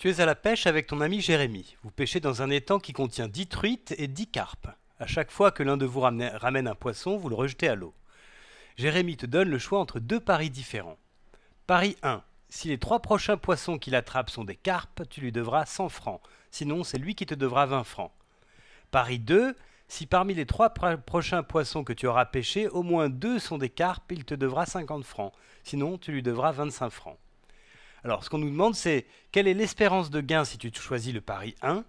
Tu es à la pêche avec ton ami Jérémy. Vous pêchez dans un étang qui contient 10 truites et 10 carpes. À chaque fois que l'un de vous ramène un poisson, vous le rejetez à l'eau. Jérémy te donne le choix entre deux paris différents. Pari 1. Si les trois prochains poissons qu'il attrape sont des carpes, tu lui devras 100 francs. Sinon, c'est lui qui te devra 20 francs. Pari 2. Si parmi les trois prochains poissons que tu auras pêchés, au moins deux sont des carpes, il te devra 50 francs. Sinon, tu lui devras 25 francs. Alors, ce qu'on nous demande, c'est quelle est l'espérance de gain si tu choisis le pari 1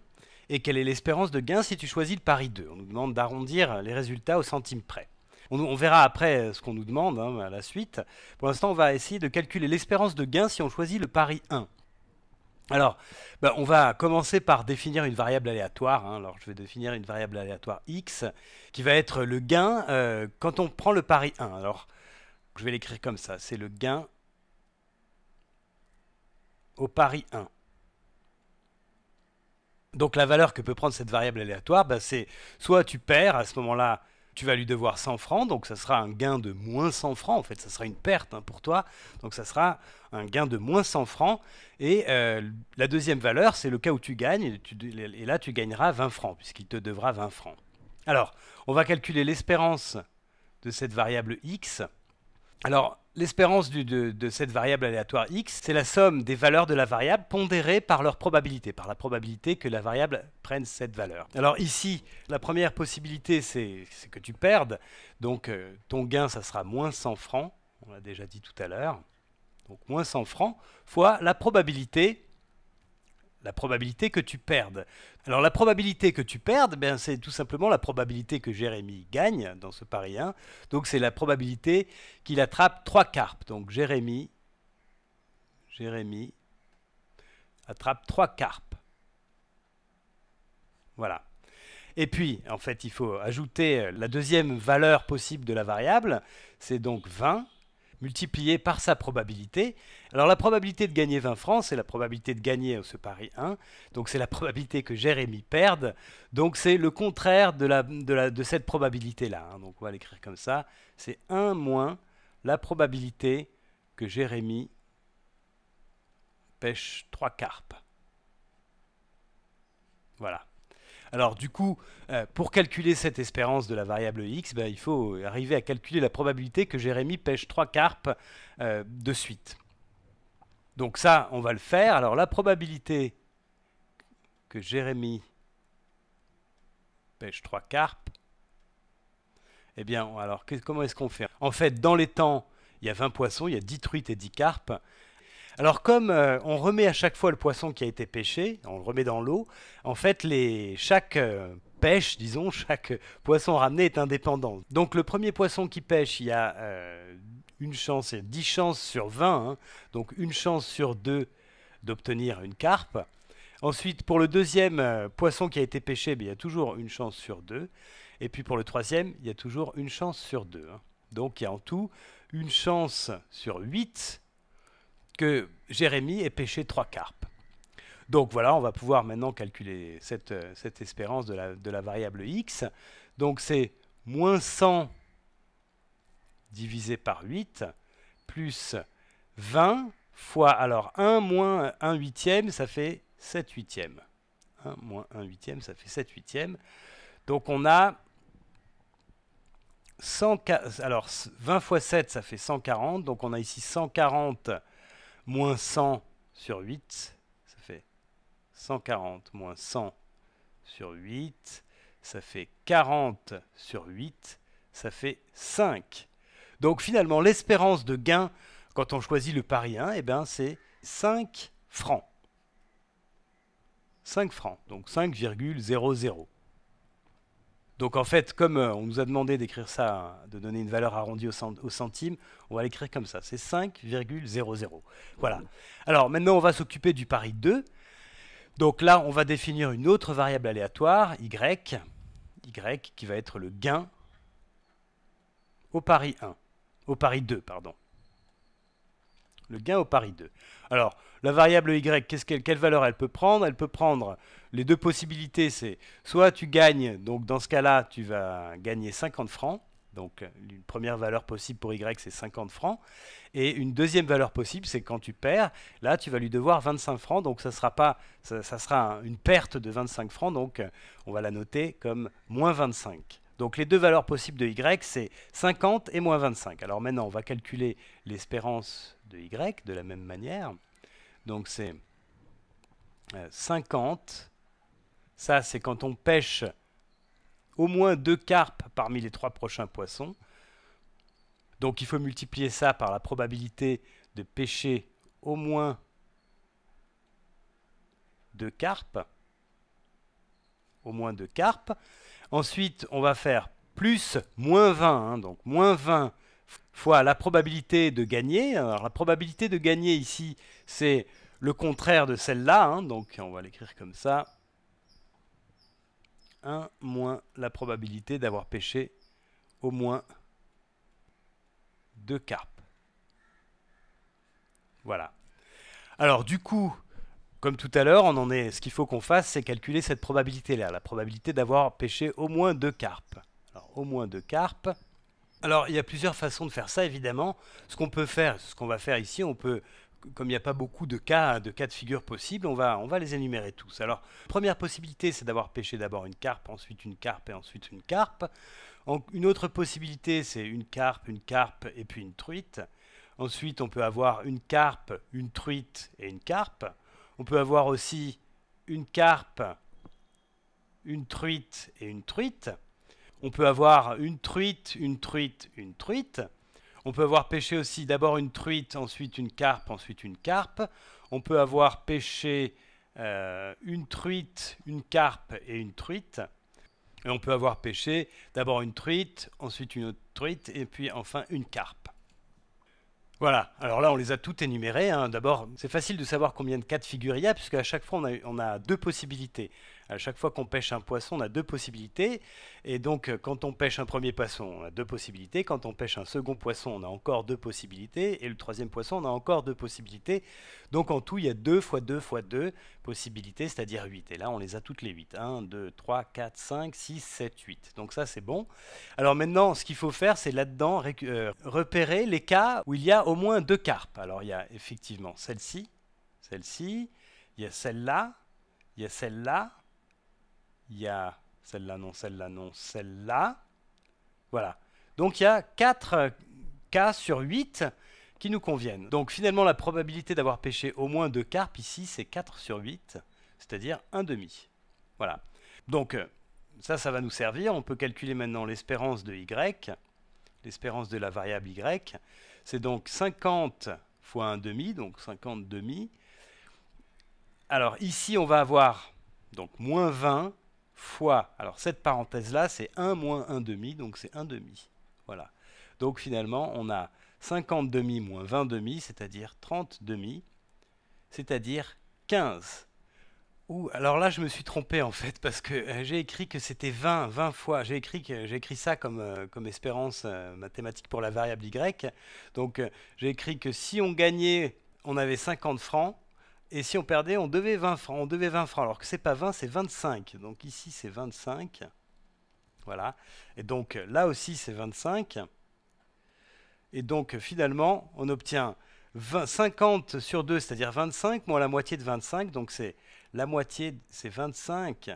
et quelle est l'espérance de gain si tu choisis le pari 2. On nous demande d'arrondir les résultats au centime près. On, verra après euh, ce qu'on nous demande hein, à la suite. Pour l'instant, on va essayer de calculer l'espérance de gain si on choisit le pari 1. Alors, bah, on va commencer par définir une variable aléatoire. Hein. Alors, je vais définir une variable aléatoire x qui va être le gain euh, quand on prend le pari 1. Alors, je vais l'écrire comme ça. C'est le gain au pari 1. Donc la valeur que peut prendre cette variable aléatoire, bah, c'est soit tu perds, à ce moment-là, tu vas lui devoir 100 francs, donc ça sera un gain de moins 100 francs, en fait, ça sera une perte hein, pour toi, donc ça sera un gain de moins 100 francs. Et euh, la deuxième valeur, c'est le cas où tu gagnes, et là tu gagneras 20 francs, puisqu'il te devra 20 francs. Alors, on va calculer l'espérance de cette variable x. Alors, l'espérance de, cette variable aléatoire x, c'est la somme des valeurs de la variable pondérées par leur probabilité, par la probabilité que la variable prenne cette valeur. Alors ici, la première possibilité, c'est que tu perdes. Donc, euh, ton gain, ça sera moins 100 francs. On l'a déjà dit tout à l'heure. Donc, moins 100 francs fois la probabilité la probabilité que tu perdes. Alors la probabilité que tu perdes, ben, c'est tout simplement la probabilité que Jérémy gagne dans ce pari 1. Donc c'est la probabilité qu'il attrape 3 carpes. Donc Jérémy, Jérémy attrape 3 carpes. Voilà. Et puis, en fait, il faut ajouter la deuxième valeur possible de la variable, c'est donc 20 multiplié par sa probabilité. Alors la probabilité de gagner 20 francs, c'est la probabilité de gagner euh, ce pari 1, donc c'est la probabilité que Jérémy perde, donc c'est le contraire de, cette probabilité-là. Hein. Donc on va l'écrire comme ça, c'est 1 moins la probabilité que Jérémy pêche 3 carpes. Voilà. Alors du coup, euh, pour calculer cette espérance de la variable x, ben, il faut arriver à calculer la probabilité que Jérémy pêche 3 carpes euh, de suite. Donc ça, on va le faire. Alors la probabilité que Jérémy pêche 3 carpes, eh bien, alors comment est-ce qu'on fait En fait, dans les temps, il y a 20 poissons, il y a 10 truites et 10 carpes. Alors comme euh, on remet à chaque fois le poisson qui a été pêché, on le remet dans l'eau, en fait chaque euh, pêche, disons, chaque poisson ramené est indépendant. Donc le premier poisson qui pêche, il y a euh, une chance, 10 chances sur 20, hein. donc une chance sur 2 d'obtenir une carpe. Ensuite, pour le deuxième poisson qui a été pêché, ben, il y a toujours une chance sur 2. Et puis pour le troisième, il y a toujours une chance sur 2. Hein. Donc il y a en tout une chance sur 8 que Jérémie ait pêché trois carpes. Donc voilà, on va pouvoir maintenant calculer cette, euh, espérance de la, variable x. Donc c'est moins 100 divisé par 8 plus 20 fois, alors 1 moins 1 huitième, ça fait 7 huitièmes. 1 moins 1 huitième, ça fait 7 huitièmes. Donc on a 100, alors 20 fois 7, ça fait 140. Donc on a ici 140 moins 100 sur 8, ça fait 140 moins 100 sur 8, ça fait 40 sur 8, ça fait 5. Donc finalement, l'espérance de gain quand on choisit le pari 1, eh ben, c'est 5 francs. 5 francs, donc 5,00. Donc en fait, comme euh, on nous a demandé d'écrire ça, de donner une valeur arrondie au, centime, on va l'écrire comme ça, c'est 5,00. Voilà. Alors maintenant, on va s'occuper du pari 2. Donc là, on va définir une autre variable aléatoire, y, y qui va être le gain au pari 1, au pari 2, pardon le gain au pari 2. Alors, la variable y, qu'elle, valeur elle peut prendre Elle peut prendre les deux possibilités, c'est soit tu gagnes, donc dans ce cas-là, tu vas gagner 50 francs. Donc une première valeur possible pour y, c'est 50 francs. Et une deuxième valeur possible, c'est quand tu perds, là, tu vas lui devoir 25 francs. Donc ça sera, pas, ça, ça sera une perte de 25 francs. Donc on va la noter comme moins 25. Donc les deux valeurs possibles de y, c'est 50 et moins 25. Alors maintenant, on va calculer l'espérance de y de la même manière. Donc c'est 50. Euh, ça, c'est quand on pêche au moins deux carpes parmi les trois prochains poissons. Donc il faut multiplier ça par la probabilité de pêcher au moins deux carpes. Au moins deux carpes. Ensuite, on va faire plus moins 20. Hein, donc moins 20 fois la probabilité de gagner. Alors la probabilité de gagner ici, c'est le contraire de celle-là, hein. donc on va l'écrire comme ça. 1 moins la probabilité d'avoir pêché au moins 2 carpes. Voilà. Alors du coup, comme tout à l'heure, on en est. Ce qu'il faut qu'on fasse, c'est calculer cette probabilité-là, la probabilité d'avoir pêché au moins 2 carpes. Alors au moins 2 carpes. Alors, il y a plusieurs façons de faire ça, évidemment. Ce qu'on peut faire, ce qu'on va faire ici, on peut, comme il n'y a pas beaucoup de cas, de cas de figure possibles, on va, les énumérer tous. Alors, première possibilité, c'est d'avoir pêché d'abord une carpe, ensuite une carpe et ensuite une carpe. une autre possibilité, c'est une carpe, une carpe et puis une truite. Ensuite, on peut avoir une carpe, une truite et une carpe. On peut avoir aussi une carpe, une truite et une truite. On peut avoir une truite, une truite, une truite. On peut avoir pêché aussi d'abord une truite, ensuite une carpe, ensuite une carpe. On peut avoir pêché euh, une truite, une carpe et une truite. Et on peut avoir pêché d'abord une truite, ensuite une autre truite et puis enfin une carpe. Voilà, alors là on les a toutes énumérées. Hein. D'abord, c'est facile de savoir combien de cas de figure il y a, puisque à chaque fois on a deux possibilités. À chaque fois qu'on pêche un poisson, on a deux possibilités. Et donc, euh, quand on pêche un premier poisson, on a deux possibilités. Quand on pêche un second poisson, on a encore deux possibilités. Et le troisième poisson, on a encore deux possibilités. Donc, en tout, il y a deux fois deux fois deux possibilités, c'est-à-dire huit. Et là, on les a toutes les huit. 1, 2, 3, 4, 5, 6, 7, 8. Donc ça, c'est bon. Alors maintenant, ce qu'il faut faire, c'est là-dedans euh, repérer les cas où il y a au moins deux carpes. Alors, il y a effectivement celle-ci, celle-ci, il y a celle-là, il y a celle-là, il y a celle-là, non, celle-là, non, celle-là. Voilà. Donc il y a 4 cas sur 8 qui nous conviennent. Donc finalement, la probabilité d'avoir pêché au moins deux carpes ici, c'est 4 sur 8, c'est-à-dire 1 demi. Voilà. Donc euh, ça, ça va nous servir. On peut calculer maintenant l'espérance de y, l'espérance de la variable y. C'est donc 50 fois 1 demi, donc 50 demi. Alors ici, on va avoir donc moins 20 fois, alors cette parenthèse-là, c'est 1 moins 1 demi, donc c'est 1 demi. Voilà. Donc finalement, on a 50 demi moins 20 demi, c'est-à-dire 30 demi, c'est-à-dire 15. Ouh, alors là, je me suis trompé en fait, parce que euh, j'ai écrit que c'était 20, 20 fois. J'ai écrit, ça comme, euh, comme espérance euh, mathématique pour la variable y. Donc j'ai écrit que si on gagnait, on avait 50 francs, et si on perdait, on devait 20 francs. On devait 20 francs, alors que c'est pas 20, c'est 25. Donc ici, c'est 25. Voilà. Et donc là aussi, c'est 25. Et donc finalement, on obtient 20, 50 sur 2, c'est-à-dire 25, moins la moitié de 25. Donc c'est la moitié, c'est 25.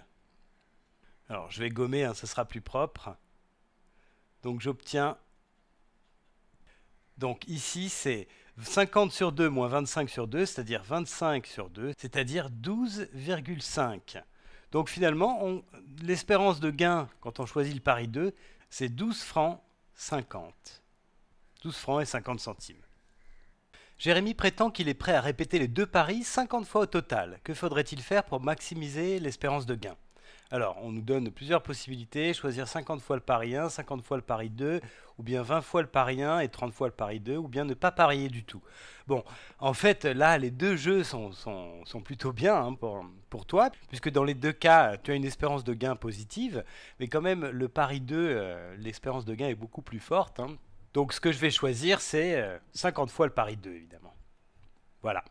Alors je vais gommer, hein, ce sera plus propre. Donc j'obtiens donc ici, c'est 50 sur 2 moins 25 sur 2, c'est-à-dire 25 sur 2, c'est-à-dire 12,5. Donc finalement, l'espérance de gain, quand on choisit le pari 2, c'est 12 francs 50. 12 francs et 50 centimes. Jérémy prétend qu'il est prêt à répéter les deux paris 50 fois au total. Que faudrait-il faire pour maximiser l'espérance de gain alors, on nous donne plusieurs possibilités, choisir 50 fois le pari 1, 50 fois le pari 2, ou bien 20 fois le pari 1 et 30 fois le pari 2, ou bien ne pas parier du tout. Bon, en fait, là, les deux jeux sont, sont, plutôt bien hein, pour, pour toi, puisque dans les deux cas, tu as une espérance de gain positive, mais quand même, le pari 2, euh, l'espérance de gain est beaucoup plus forte. Hein. Donc, ce que je vais choisir, c'est 50 euh, fois le pari 2, évidemment. Voilà.